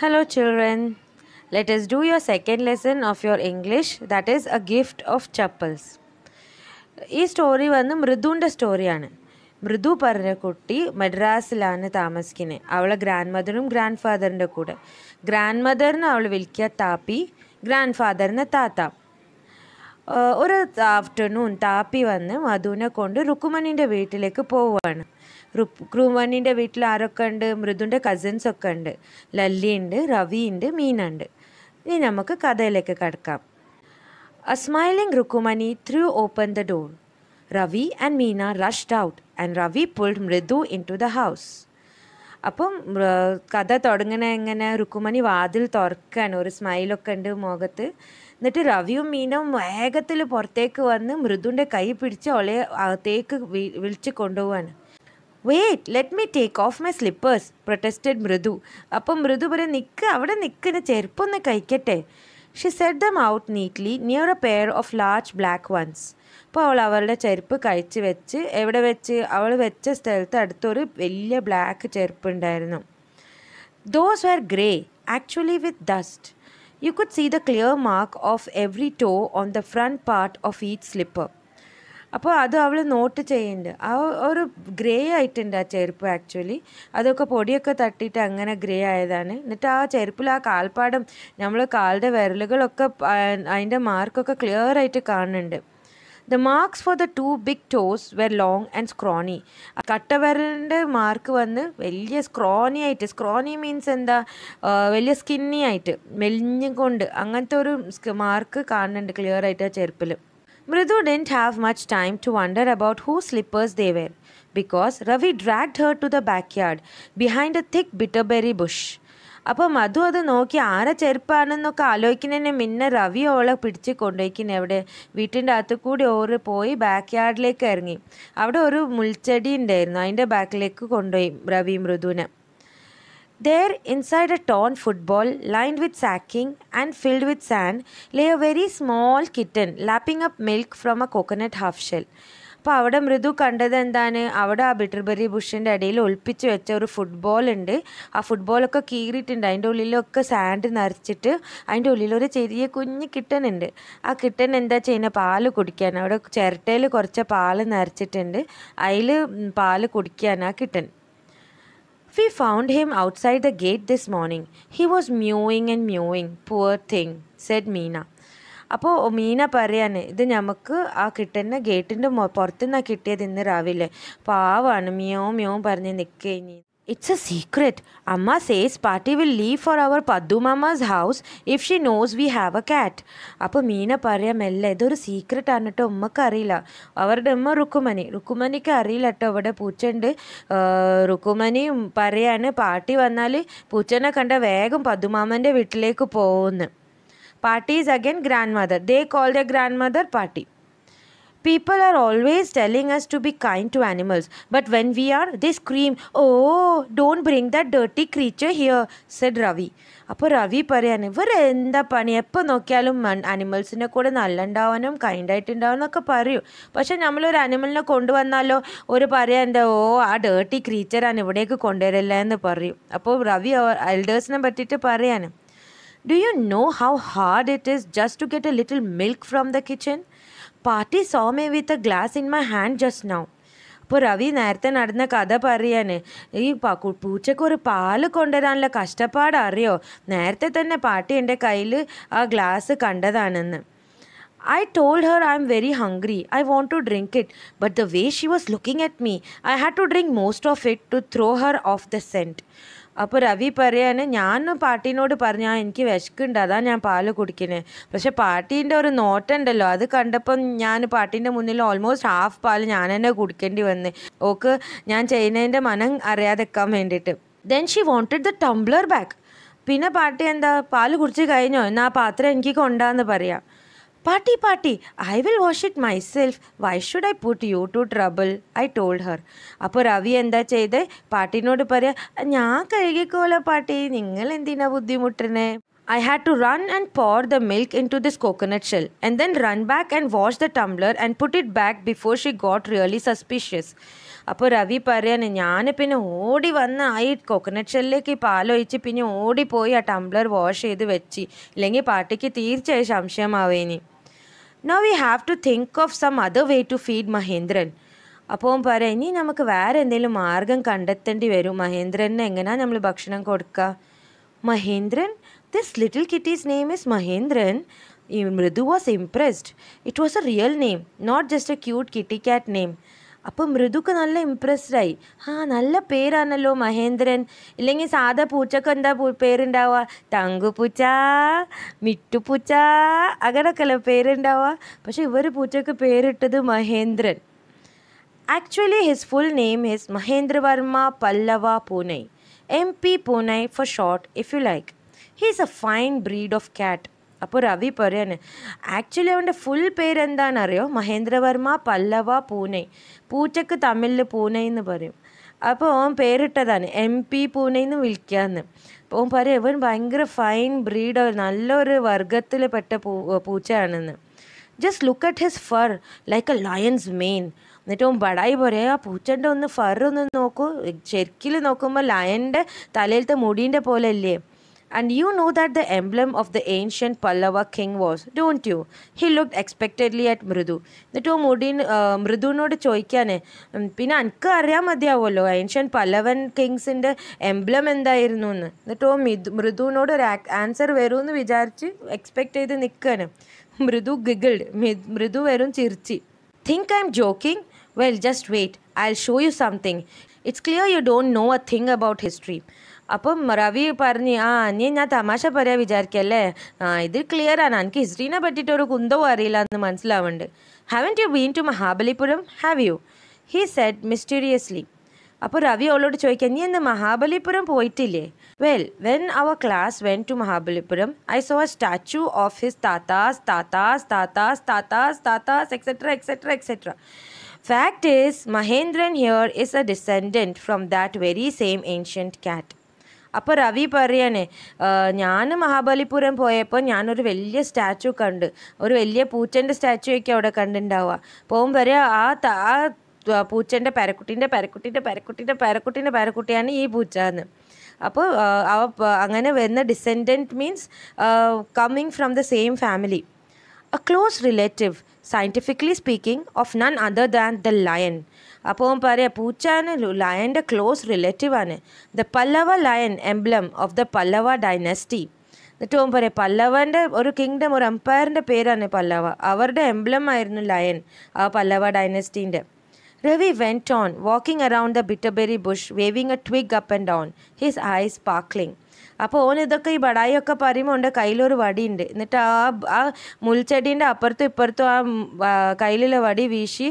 Hello children, let do your second lesson of your English that is a gift of of ഈ story വന്ന് മൃദുവിൻ്റെ സ്റ്റോറിയാണ് മൃദു പറഞ്ഞ കുട്ടി മദ്രാസിലാണ് താമസിക്കുന്നത് അവളെ ഗ്രാൻഡ് മദറും ഗ്രാൻഡ് ഫാദറിൻ്റെ കൂടെ ഗ്രാൻഡ് മദറിനെ അവൾ വിളിക്കുക താപ്പി ഗ്രാൻഡ് ഫാദറിനെ താത്ത ഒരു ആഫ്റ്റർനൂൺ താപ്പി വന്ന് മധുവിനെ കൊണ്ട് രുക്കുമണിൻ്റെ വീട്ടിലേക്ക് പോവുകയാണ് ക്രൂമനിൻ്റെ വീട്ടിൽ ആരൊക്കെ ഉണ്ട് മൃദുൻ്റെ കസിൻസൊക്കെ ഉണ്ട് ലല്ലിയുണ്ട് റവിയുണ്ട് മീനുണ്ട് ഇനി നമുക്ക് കഥയിലേക്ക് കടക്കാം smiling smiling through open the door Ravi and Meena rushed out and Ravi pulled Mridu into the house അപ്പം കഥ തുടങ്ങണ എങ്ങനെ റുക്കുമണി വാതിൽ തുറക്കാണ് ഒരു സ്മൈലൊക്കെ ഉണ്ട് മുഖത്ത് എന്നിട്ട് റവിയും മീനും വേഗത്തിൽ പുറത്തേക്ക് വന്ന് മൃദുവിൻ്റെ കൈ പിടിച്ച് ഒളയെ അകത്തേക്ക് വിളിച്ച് കൊണ്ടുപോവാണ് wait let me take off my slippers protested Mridu അപ്പം മൃദു പറയും നിൽക്ക് അവിടെ നിൽക്കുന്ന ചെരുപ്പൊന്ന് കഴിക്കട്ടെ she set them out neatly near a pair of large black ones അപ്പോൾ അവൾ അവളുടെ ചെരുപ്പ് കഴിച്ച് വെച്ച് എവിടെ വെച്ച് അവൾ വെച്ച സ്ഥലത്ത് അടുത്തൊരു വലിയ ബ്ലാക്ക് ചെരുപ്പ് ഉണ്ടായിരുന്നു those were grey actually with dust you could see the clear mark of every toe on the front part of each slipper അപ്പോൾ അത് അവൾ നോട്ട് ചെയ്യുന്നുണ്ട് ആ ഒരു ഗ്രേ ആയിട്ടുണ്ട് ആ ചെരുപ്പ് ആക്ച്വലി അതൊക്കെ പൊടിയൊക്കെ തട്ടിയിട്ട് അങ്ങനെ ഗ്രേ ആയതാണ് എന്നിട്ട് ആ ചെരുപ്പിൽ ആ കാൽപ്പാടും നമ്മൾ കാലിൻ്റെ വിരലുകളൊക്കെ അതിൻ്റെ മാർക്കൊക്കെ ക്ലിയർ ആയിട്ട് കാണുന്നുണ്ട് the marks for the two big toes were long and scrawny കട്ടവിരലിൻ്റെ മാർക്ക് വന്ന് വലിയ സ്ക്രോണി ആയിട്ട് സ്ക്രോണി മീൻസ് എന്താ വലിയ സ്കിന്നി ആയിട്ട് മെലിഞ്ഞുകൊണ്ട് അങ്ങനത്തെ ഒരു മാർക്ക് കാണുന്നുണ്ട് ക്ലിയർ ആയിട്ട് ആ ചെരുപ്പിൽ Mridu didn't have much time to wonder about whose slippers they were because Ravi dragged her to the backyard behind a thick bitterberry bush. അപ്പോൾ മധു അത് നോക്കി ആരെ ചെരുപ്പാണെന്നൊക്കെ ആലോചിക്കുന്നതിന് മുന്നേ റവി ഓളെ പിടിച്ച് കൊണ്ടുപോയിക്കുന്ന എവിടെ വീട്ടിൻ്റെ അകത്ത് കൂടി ഓറ് പോയി ബാക്ക് യാർഡിലേക്ക് ഇറങ്ങി അവിടെ ഒരു മുൾച്ചെടി ഉണ്ടായിരുന്നു അതിൻ്റെ ബാക്കിലേക്ക് കൊണ്ടുപോയി റവി മൃദുവിനെ there inside a torn football lined with sacking and filled with sand lay a very small kitten lapping up milk from a coconut half shell അപ്പോൾ അവിടെ മൃദു കണ്ടത് എന്താണ് അവിടെ ആ ബിറ്റർബെറി ബുഷിൻ്റെ ഇടയിൽ ഒളിപ്പിച്ച് വെച്ച ഒരു ഫുട്ബോൾ ഉണ്ട് ആ ഫുട്ബോളൊക്കെ കീറിയിട്ടുണ്ട് അതിൻ്റെ ഉള്ളിലൊക്കെ സാൻഡ് നിറച്ചിട്ട് അതിൻ്റെ ഉള്ളിലൊരു ചെറിയ കുഞ്ഞ് കിട്ടനുണ്ട് ആ കിട്ടൻ എന്താ ചെയ്യുന്നത് പാല് കുടിക്കാൻ അവിടെ ചിരട്ടയിൽ കുറച്ച് പാല് നിറച്ചിട്ടുണ്ട് അതിൽ പാല് കുടിക്കാൻ ആ കിട്ടൻ We found him outside the gate this morning. He was mewing and mewing. Poor thing, said Meena. അപ്പോൾ മീന പറയാണ് ഇത് നമുക്ക് ആ കിട്ടുന്ന ഗേറ്റിൻ്റെ പുറത്തുനിന്നാണ് കിട്ടിയത് ഇന്ന് രാവിലെ പാവാണ് മ്യോ മ്യോ പറഞ്ഞ് നിൽക്കുക ഇനി It's a secret. Amma says party will leave for our Paddu Mama's house if she knows we have a cat. അപ്പോൾ മീന പറയാം മെല്ലെ ഇതൊരു സീക്രട്ട് ആണ് കേട്ടോ ഉമ്മക്ക് അറിയില്ല അവരുടെ ഉമ്മ റുക്കുമണി റുക്കുമണിക്ക് അറിയില്ല കേട്ടോ ഇവിടെ പൂച്ചയുണ്ട് റുക്കുമണിയും പറയാണ് പാർട്ടി വന്നാൽ പൂച്ചനെ കണ്ട വേഗം പദ്ദുമാമൻ്റെ വീട്ടിലേക്ക് പോകുന്നു Paati is again grandmother they call the grandmother Paati People are always telling us to be kind to animals, but when we are, they scream, Oh, don't bring that dirty creature here, said Ravi. അപ്പോൾ റവി പറയാണ് ഇവർ എന്താ പണി എപ്പോൾ നോക്കിയാലും അനിമൽസിനെ കൂടെ നല്ല ഉണ്ടാവാനും കൈൻഡായിട്ടുണ്ടാവും എന്നൊക്കെ പറയൂ പക്ഷെ നമ്മളൊരു അനിമലിനെ കൊണ്ടുവന്നാലോ ഒരു പറയാൻ്റെ ഓ ആ ഡേർട്ടി ക്രീച്ചറാണ് ഇവിടേക്ക് കൊണ്ടുവരില്ല എന്ന് പറയും അപ്പോൾ റവി എൽഡേഴ്സിനെ പറ്റിയിട്ട് പറയാണ് do you know how hard it is just to get a little milk from the kitchen Paati saw me with a glass in my hand just now അപ്പോൾ രവി നേരത്തെ നടന്ന കഥ പറയാൻ ഈ പൂച്ചയ്ക്ക് ഒരു പാല് കൊണ്ടുവരാനുള്ള കഷ്ടപ്പാട് അറിയോ നേരത്തെ തന്നെ പാട്ടി എൻ്റെ കയ്യിൽ ആ ഗ്ലാസ് കണ്ടതാണെന്ന് I told told I'm very hungry. I want to drink it but the way she was looking at me I had to drink most of it to throw her off the scent അപ്പോൾ രവി പറയാണ് ഞാൻ പാട്ടീനോട് പറഞ്ഞു ആ എനിക്ക് വിശക്കുണ്ട് അതാ ഞാൻ പാല് കുടിക്കുന്നത് പക്ഷെ പാട്ടീൻ്റെ ഒരു നോട്ടുണ്ടല്ലോ അത് കണ്ടപ്പം ഞാൻ പാട്ടീൻ്റെ മുന്നിൽ ഓൾമോസ്റ്റ് ഹാഫ് പാല് ഞാൻ തന്നെ കുടിക്കേണ്ടി വന്ന് ഓക്ക് ഞാൻ ചെയ്യുന്നതിൻ്റെ മനം അറിയാതെക്കാൻ വേണ്ടിയിട്ട് then she wanted the tumbler back പിന്നെ പാട്ടി എന്താ പാല് കുടിച്ച് കഴിഞ്ഞോ എന്നാൽ ആ പാത്രം എനിക്ക് കൊണ്ടാന്ന് പറയാം Party, party, I will wash it myself. Why should I put you to trouble? I told her. അപ്പോൾ രവി എന്താ ചെയ്ത് പാട്ടിനോട് പറയാ ഞാൻ കഴുകിക്കോല പാട്ടി നിങ്ങൾ എന്തിനാ ബുദ്ധിമുട്ടിനെ I had to run and pour the milk into this coconut shell and then run back and wash the tumbler and put it back before she got really suspicious. അപ്പോൾ രവി പറയാണ് ഞാൻ പിന്നെ ഓടി വന്ന് ആ ഈ കോക്കനട്ട് ഷെല്ലിലേക്ക് പാലൊഴിച്ച് പിന്നെ ഓടിപ്പോയി ആ ടംബ്ലർ വാഷ് ചെയ്ത് വെച്ച് ഇല്ലെങ്കിൽ പാട്ടിക്ക് തീർച്ചയായും സംശയമാവേനി Now we have to think of some other way to feed Mahendran. അപ്പോൾ പറയാം ഇനി നമുക്ക് വേറെ എന്തെങ്കിലും മാർഗം കണ്ടെത്തേണ്ടി വരും മഹേന്ദ്രന് എങ്ങനെയാണ് നമ്മൾ ഭക്ഷണം കൊടുക്കുക Mahendran this little kitty's name is Mahendran Mridu was impressed it was a real name not just a cute kitty cat name അപ്പോൾ മൃദുക്ക് നല്ല ആയി ആ നല്ല പേരാണല്ലോ മഹേന്ദ്രൻ ഇല്ലെങ്കിൽ സാധാ പൂച്ചക്ക് എന്താ പേരുണ്ടാവുക തങ്കുപൂച്ച മിട്ടുപൂച്ച അങ്ങനൊക്കെയല്ലോ പേരുണ്ടാവുക പക്ഷെ ഇവർ പൂച്ചക്ക് പേരിട്ടത് Mahendran actually his full name is Mahendra Varma Pallava Poone M P Poone for short if you like he's a fine breed of cat അപ്പോൾ രവി പറയാണ് ആക്ച്വലി അവൻ്റെ ഫുൾ പേരെന്താണെന്നറിയോ മഹേന്ദ്രവർമ്മ പല്ലവ പൂനെ പൂച്ചക്ക് തമിഴിൽ പൂനെ പറയും അപ്പോൾ ഓൻ പേരിട്ടതാണ് എം പി പൂനെ വിളിക്കാന്ന് അപ്പോൾ ഓൻ പറയും ഇവൻ ഭയങ്കര ഫൈൻ ബ്രീഡ് നല്ലൊരു വർഗത്തിൽ പെട്ട പൂ പൂച്ചയാണെന്ന് just look at his fur like a lion's mane എന്നിട്ട് ഓൻ ബടായി പറയാം ആ പൂച്ചൻ്റെ ഒന്ന് ഫർ ഒന്ന് നോക്കൂ ശരിക്കും നോക്കുമ്പോൾ ലയൻ്റെ തലയിലത്തെ മുടീൻ്റെ പോലെ ഇല്ലേ And you know that the emblem of the ancient Pallava king was, don't you? He looked expectedly at Mridu. എന്നിട്ട് മുടിൻ മൃദുവിനോട് ചോദിക്കാനേ പിന്നെ എനിക്ക് അറിയാൻ മതിയാവുമല്ലോ ഏൻഷ്യൻ പല്ലവൻ കിങ്സിൻ്റെ എംബ്ലം എന്തായിരുന്നു എന്ന് എന്നിട്ട് ഓ മൃദുവിനോട് ഒരു answer വരുമെന്ന് വിചാരിച്ച് എക്സ്പെക്റ്റ് ചെയ്ത് നിൽക്കാനും Mrudu giggled. Mrudu വരും Chirchi. think I'm joking? Well, just wait. I'll show you something. It's clear you don't know a thing about history. അപ്പം റവി പറഞ്ഞു ആ അനിയെ ഞാൻ തമാശ പറയാൻ വിചാരിക്കല്ലേ ആ ഇത് ആണ് എനിക്ക് ഹിസ്റ്ററിനെ പറ്റിയിട്ട് ഒരു കുന്തവും അറിയില്ല എന്ന് മനസ്സിലാവുന്നുണ്ട് haven't you been to Mahabalipuram have you he said mysteriously അപ്പോൾ റവി അവളോട് ചോദിക്കാം നീ എന്ന് മഹാബലിപുരം പോയിട്ടില്ലേ well when our class went to Mahabalipuram I saw a statue of his താത്താസ് താത്താസ് താത്താസ് താത്താസ് താത്താസ് etcetera etcetera etcetera fact is Mahendran here is a descendant from that very same ancient cat അപ്പോൾ രവി പറയാണ് ഞാൻ മഹാബലിപുരം പോയപ്പോൾ ഞാനൊരു വലിയ സ്റ്റാച്ചു കണ്ട് ഒരു വലിയ പൂച്ചൻ്റെ സ്റ്റാച്ചുവൊക്കെ അവിടെ കണ്ടിട്ടുണ്ടാവുക പോകും വരെ ആ ആ പൂച്ചൻ്റെ പരക്കുട്ടീൻ്റെ പരക്കുട്ടീൻ്റെ പരക്കുട്ടീൻ്റെ പരക്കുട്ടീൻ്റെ പരക്കുട്ടിയാണ് ഈ പൂച്ച എന്ന് അപ്പോൾ അവ അങ്ങനെ വരുന്ന descendant means coming from the same family a close relative scientifically speaking of none other than the lion അപ്പോൾ പറയാം പൂച്ച ലയൻ്റെ ക്ലോസ് റിലേറ്റീവാണ് the Pallava lion emblem of the Pallava dynasty എന്നിട്ട് അവൻ പറയാം പല്ലവൻ്റെ ഒരു കിങ്ഡം ഒരു എംപയറിൻ്റെ പേരാണ് പല്ലവ അവരുടെ എംബ്ലം ആയിരുന്നു ലയൻ ആ Pallava ഡൈനസ്റ്റീൻ്റെ Ravi went on, walking around the bitterberry bush, waving a twig up and down, his eyes sparkling. അപ്പോൾ ഓൻ ഇതൊക്കെ ഈ ബടായൊക്കെ പറയുമ്പോൾ ഓൻ്റെ കയ്യിലൊരു വടിയുണ്ട് എന്നിട്ട് ആ ആ മുൾച്ചെടീൻ്റെ അപ്പുറത്തും ഇപ്പുറത്തും ആ കയ്യിലുള്ള വടി വീശി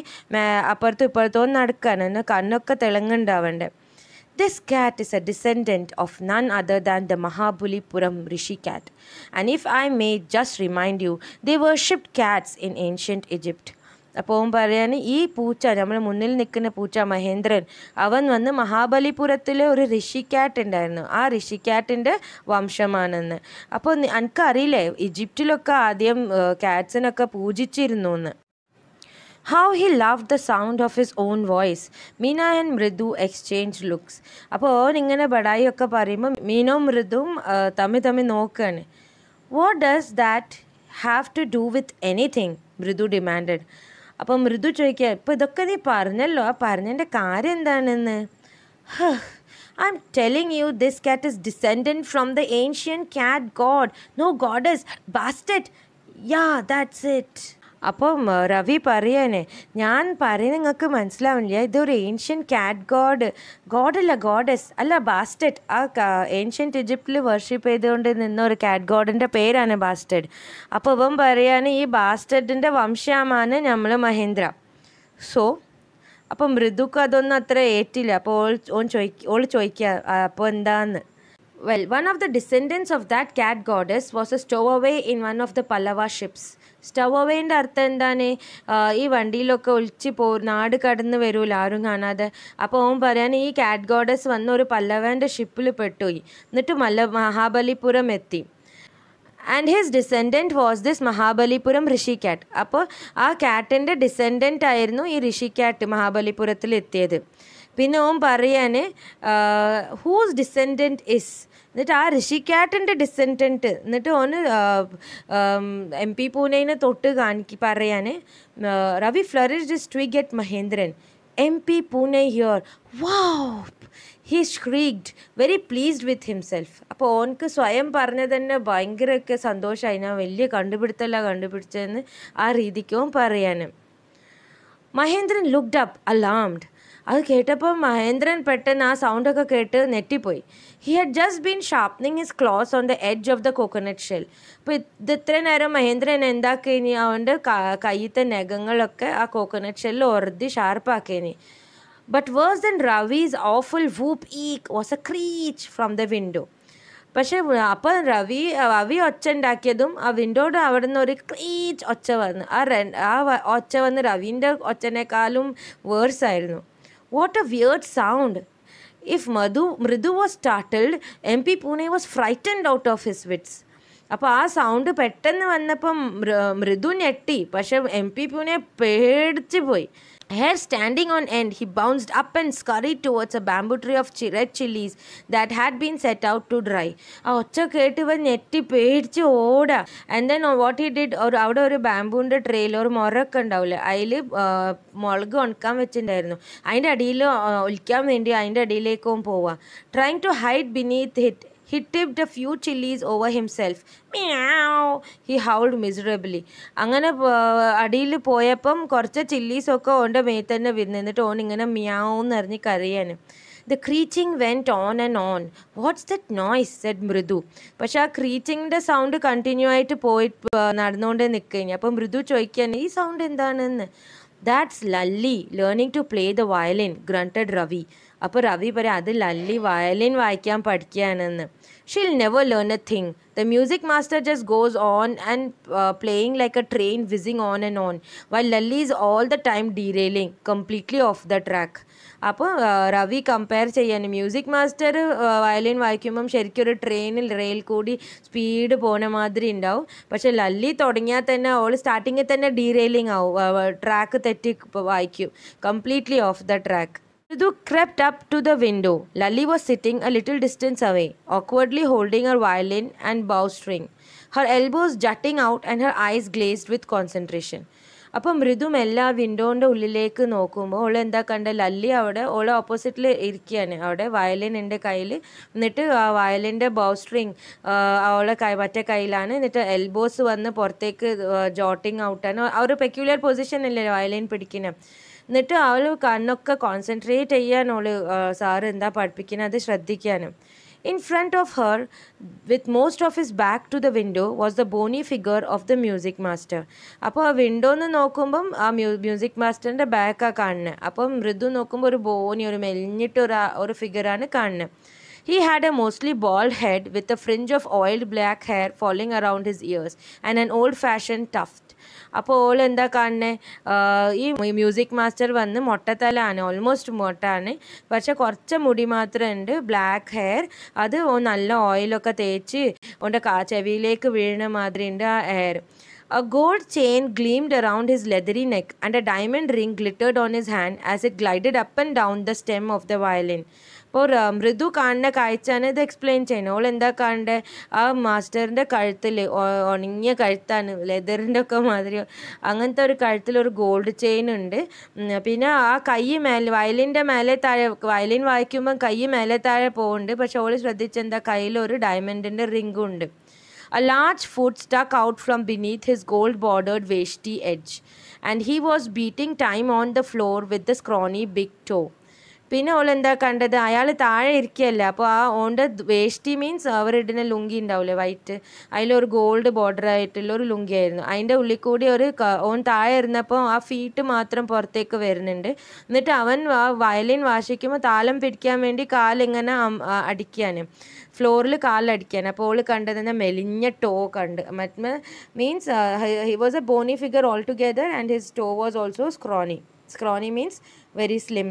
അപ്പുറത്തും ഇപ്പുറത്തും നടക്കാൻ എന്ന് കണ്ണൊക്കെ തിളങ്ങുണ്ടാവണ്ടേ This cat is a descendant of none other than the Mahabalipuram Rishi cat. And if I may just remind you, they worshipped cats in ancient Egypt. അപ്പോൾ ഓൻ ഈ പൂച്ച നമ്മൾ മുന്നിൽ നിൽക്കുന്ന പൂച്ച മഹേന്ദ്രൻ അവൻ വന്ന് മഹാബലിപുരത്തിലെ ഒരു ഋഷിക്കാറ്റുണ്ടായിരുന്നു ആ ഋഷിക്കാറ്റിൻ്റെ വംശമാണെന്ന് അപ്പോൾ എനിക്കറിയില്ലേ ഈജിപ്റ്റിലൊക്കെ ആദ്യം കാറ്റ്സിനൊക്കെ പൂജിച്ചിരുന്നു എന്ന് how he love the sound of his own voice Meena and Mridu exchange looks അപ്പോൾ ഓൻ ഇങ്ങനെ ബഡായി ഒക്കെ പറയുമ്പോൾ മീനോ മൃദും തമ്മിൽ തമ്മിൽ നോക്കുകയാണ് what does that have to do with anything Mridu demand അപ്പം മൃദു ചോദിക്കുക ഇപ്പോൾ ഇതൊക്കെ നീ പറഞ്ഞല്ലോ ആ പറഞ്ഞതിൻ്റെ കാര്യം എന്താണെന്ന് I'm telling you this cat is descendant from the ancient cat god no goddess Bastet yeah that's it അപ്പം രവി പറയാനെ ഞാൻ പറയുന്നത് നിങ്ങൾക്ക് മനസ്സിലാവുന്നില്ല ഇതൊരു ഏൻഷ്യൻ കാറ്റ് ഗോഡ് ഗോഡല്ല ഗോഡസ് അല്ല ബാസ്റ്റഡ് ആ ഏൻഷ്യൻറ്റ് ഈജിപ്തിൽ വർഷിപ്പ് ചെയ്തുകൊണ്ട് നിന്ന ഒരു കാറ്റ് ഗോഡിൻ്റെ പേരാണ് ബാസ്റ്റഡ് അപ്പോൾ ഇവൻ പറയാണ് ഈ ബാസ്റ്റഡിൻ്റെ വംശമാണ് നമ്മൾ മഹേന്ദ്ര സോ അപ്പം മൃദുക്ക് അതൊന്നും അത്ര ഏറ്റില്ല അപ്പോൾ ഓൾ ഓൻ ഓൾ ചോദിക്കുക അപ്പോൾ എന്താന്ന് one of the descendants of that cat goddess was a stowaway in one of the Pallava ships stow അവേൻ്റെ അർത്ഥം എന്താണ് ഈ വണ്ടിയിലൊക്കെ ഒളിച്ച് പോ നാട് കടന്ന് വരൂല ആരും കാണാതെ അപ്പോൾ ഓൻ പറയാൻ ഈ കാറ്റ് ഗോഡസ് വന്ന് ഒരു പല്ലവൻ്റെ ഷിപ്പിൽ പെട്ടുപോയി എന്നിട്ട് മല്ല മഹാബലിപുരം എത്തി and his descendant was this Mahabalipuram ഋഷി കാറ്റ് അപ്പോൾ ആ കാറ്റിൻ്റെ ഡിസെൻഡൻ്റ് ആയിരുന്നു ഈ ഋഷി കാറ്റ് മഹാബലിപുരത്തിൽ എത്തിയത് പിന്നെ ഓം പറയാൻ ഹൂസ് ഡിസെൻഡൻറ്റ് ഇസ് എന്നിട്ട് ആ ഋഷിക്കാട്ടൻ്റെ ഡിസെൻഡൻറ്റ് എന്നിട്ട് ഓന് എം പി പൂനെനെ തൊട്ട് കാണിക്കി പറയാൻ റവി ഫ്ലറിസ് ഡിസ് ട്വി ഗെറ്റ് Mahendran M P Poone here wow he shrugged very pleased with himself അപ്പോൾ ഓൻക്ക് സ്വയം പറഞ്ഞത് തന്നെ ഭയങ്കരമൊക്കെ സന്തോഷമായി ഞാൻ വലിയ കണ്ടുപിടുത്തല്ല കണ്ടുപിടിച്ചതെന്ന് ആ രീതിക്കും പറയാൻ മഹേന്ദ്രൻ ലുക്ക്ഡ് അപ്പ് അലാംഡ് അത് കേട്ടപ്പോൾ മഹേന്ദ്രൻ പെട്ടെന്ന് ആ സൗണ്ടൊക്കെ കേട്ട് നെറ്റിപ്പോയി He had just been sharpening his claws on the edge of the coconut shell. അപ്പോൾ ഇതിത്ര നേരം മഹേന്ദ്രൻ എന്താക്കേനി അവൻ്റെ കയ്യത്തെ നഖങ്ങളൊക്കെ ആ കോക്കനട്ട് ഷെല്ലിൽ ഉറതി ഷാർപ്പാക്കേനി but worse than Ravi's awful whoop ഈക്ക് was a screech from the window പക്ഷേ അപ്പോൾ രവി അവി ഒച്ച ഉണ്ടാക്കിയതും ആ വിൻഡോയുടെ അവിടെ നിന്ന് ഒരു ക്രീച്ച് ഒച്ച വന്ന് ആ റെ ആ ഒച്ച വന്ന് രവീൻ്റെ ഒച്ചനേക്കാളും വേഴ്സ് ആയിരുന്നു what a weird sound if Madhu Mridu was startled M P Pune was frightened out of his wits അപ്പോൾ ആ സൗണ്ട് പെട്ടെന്ന് വന്നപ്പം മൃദു ഞെട്ടി പക്ഷെ എം പി പൂനെ പേടിച്ചു പോയി Hair standing on end, he bounced up and scurried towards a bamboo tree of red chilies that had been set out to dry. ആ ഒച്ച കേട്ട് ഇവൻ ഞെട്ടി പേടിച്ച് ഓടുക and then what he did ഒരു അവിടെ ഒരു ബാമ്പൂവിൻ്റെ ട്രെയിൽ ഒരു മുറൊക്കെ ഉണ്ടാവില്ല അതിൽ മുളക് ഉണക്കാൻ വെച്ചിട്ടുണ്ടായിരുന്നു അതിൻ്റെ അടിയിൽ ഒലിക്കാൻ വേണ്ടി അതിൻ്റെ അടിയിലേക്കും പോവുക trying to hide beneath it He tipped a few chilies over himself. Meow! He howled miserably. അങ്ങനെ അടിയിൽ പോയപ്പം കുറച്ച് ചില്ലീസൊക്കെ ഓൻ്റെ മേത്ത് തന്നെ വിരുന്നിട്ട് ഓൻ ഇങ്ങനെ മിയാവെന്ന് അറിഞ്ഞ് കരയാനും the screeching went on and on what's that noise said Mridu പക്ഷെ ആ ക്രീച്ചിങ്ങിൻ്റെ സൗണ്ട് കണ്ടിന്യൂ ആയിട്ട് പോയിട്ട് നടന്നുകൊണ്ടേ നിൽക്കുകയാണ് അപ്പോൾ മൃദു ചോദിക്കുകയാണ് ഈ സൗണ്ട് എന്താണെന്ന് that's Lalli learning to play the violin grunted Ravi അപ്പോൾ രവി പറയാം അത് ലല്ലി വയലിൻ വായിക്കാൻ പഠിക്കുകയാണെന്ന് she'll never learn a thing the music master just goes on and playing like a train whizzing on and on why Lalli is all the time derailing completely off the track അപ്പോൾ Ravi compare ചെയ്യാൻ music master violin വായിക്കുമ്പം ശരിക്കും ഒരു ട്രെയിനിൽ rail കൂടി speed പോണ മാതിരി ഉണ്ടാവും പക്ഷെ ലല്ലി തുടങ്ങിയാൽ തന്നെ ഓൾ സ്റ്റാർട്ടിങ്ങിൽ തന്നെ ഡീറെയിലിംഗ് ആവും ട്രാക്ക് തെറ്റി വായിക്കും completely off the track Mridu crept up to the window. Lali was sitting a little distance away, awkwardly holding her violin and bowstring, her elbows jutting out and her eyes glazed with concentration. അപ്പം മൃദു എല്ലാ വിൻഡോൻ്റെ ഉള്ളിലേക്ക് നോക്കുമ്പോൾ all എന്താ കണ്ട ലല്ലി അവിടെ all ഓപ്പോസിറ്റിൽ ഇരിക്കുകയാണ് അവിടെ വയലിൻ എൻ്റെ കയ്യിൽ എന്നിട്ട് ആ വയലിൻ്റെ ബൗസ്ട്രിങ് അവളെ കൈ മറ്റേ കയ്യിലാണ് എന്നിട്ട് എൽബോസ് വന്ന് പുറത്തേക്ക് ജോട്ടിങ് ഔട്ടാണ് ഒരു പെക്യുലർ പൊസിഷൻ അല്ലേ വയലിൻ പിടിക്കുന്നത് എന്നിട്ട് അവൾ കണ്ണൊക്കെ കോൺസെൻട്രേറ്റ് ചെയ്യാനുള്ളു സാറ് എന്താ പഠിപ്പിക്കുന്നത് ശ്രദ്ധിക്കാനും in front of her with most of his back to the window was the bony figure of the music master അപ്പോൾ ആ വിൻഡോ എന്ന് നോക്കുമ്പം ആ മ്യൂ മ്യൂസിക് മാസ്റ്ററിൻ്റെ ബാക്കാണ് കാണുന്നത് അപ്പം മൃദു നോക്കുമ്പോൾ ഒരു ബോണി ഒരു മെലിഞ്ഞിട്ട് ഒരു ഒരു ഫിഗറാണ് കാണുന്നത് he had a mostly bald head with a fringe of oiled black hair following around his ears and an old fashion tuft അപ്പോൾ ഓൾ എന്താ കാണുന്നത് ഈ മ്യൂസിക് മാസ്റ്റർ വന്ന് മുട്ടത്തലാണ് ഓൾമോസ്റ്റ് മുട്ടാണ് പക്ഷെ കുറച്ച് മുടി മാത്രം ഉണ്ട് ബ്ലാക്ക് ഹെയർ അത് നല്ല ഓയിലൊക്കെ തേച്ച് ഓൻ്റെ ചെവിയിലേക്ക് വീഴുന്ന മാതിരി ഉണ്ട് ആ hair A gold chain gleamed around his leathery neck, and a diamond ring glittered on his hand as it glided up and down the stem of the violin. അപ്പോൾ മൃദു കാണുന്ന കാഴ്ചയാണ് ഇത് എക്സ്പ്ലെയിൻ ചെയ്യുന്നത് ഓൾ എന്താ കാണേണ്ടത് ആ മാസ്റ്ററിൻ്റെ കഴുത്തിൽ ഉണങ്ങിയ കഴുത്താണ് ലെതറിൻ്റെ ഒക്കെ മാതിരി അങ്ങനത്തെ ഒരു കഴുത്തിൽ ഒരു ഗോൾഡ് ചെയിൻ ഉണ്ട് പിന്നെ ആ കൈ മേലെ വയലിൻ്റെ മേലെ താഴെ വയലിൻ വായിക്കുമ്പം കൈ മേലെ താഴെ പോകുന്നുണ്ട് പക്ഷെ ഓൾ ശ്രദ്ധിച്ചെന്താ കയ്യിലൊരു ഡയമണ്ടിൻ്റെ റിംഗും ഉണ്ട് A large foot stuck out from beneath his gold bordered vesti edge, and he was beating time on the floor with the scrawny big toe. പിന്നെ ഓൾ എന്താ കണ്ടത് അയാൾ താഴെ ഇരിക്കുകയല്ല അപ്പോൾ ആ ഓൻ്റെ വേഷ്ടി മീൻസ് അവരിടുന്ന ലുങ്കി ഉണ്ടാവില്ലേ വൈറ്റ് അതിലൊരു ഗോൾഡ് ബോർഡർ ആയിട്ടുള്ള ഒരു ലുങ്കി ആയിരുന്നു അതിൻ്റെ ഉള്ളിൽ കൂടി ഒരു ഓൻ താഴെ ഇരുന്നപ്പോൾ ആ ഫീറ്റ് മാത്രം പുറത്തേക്ക് വരുന്നുണ്ട് എന്നിട്ട് അവൻ ആ വയലിൻ വാശിക്കുമ്പോൾ താലം പിടിക്കാൻ വേണ്ടി കാലിങ്ങനെ അടിക്കാന് ഫ്ലോറിൽ കാലടിക്കാൻ അപ്പോൾ ഓൾ തന്നെ മെലിഞ്ഞ ടോ കണ്ട് മറ്റ് means he was a bony figure all together and his toe was also scrawny scrawny means very slim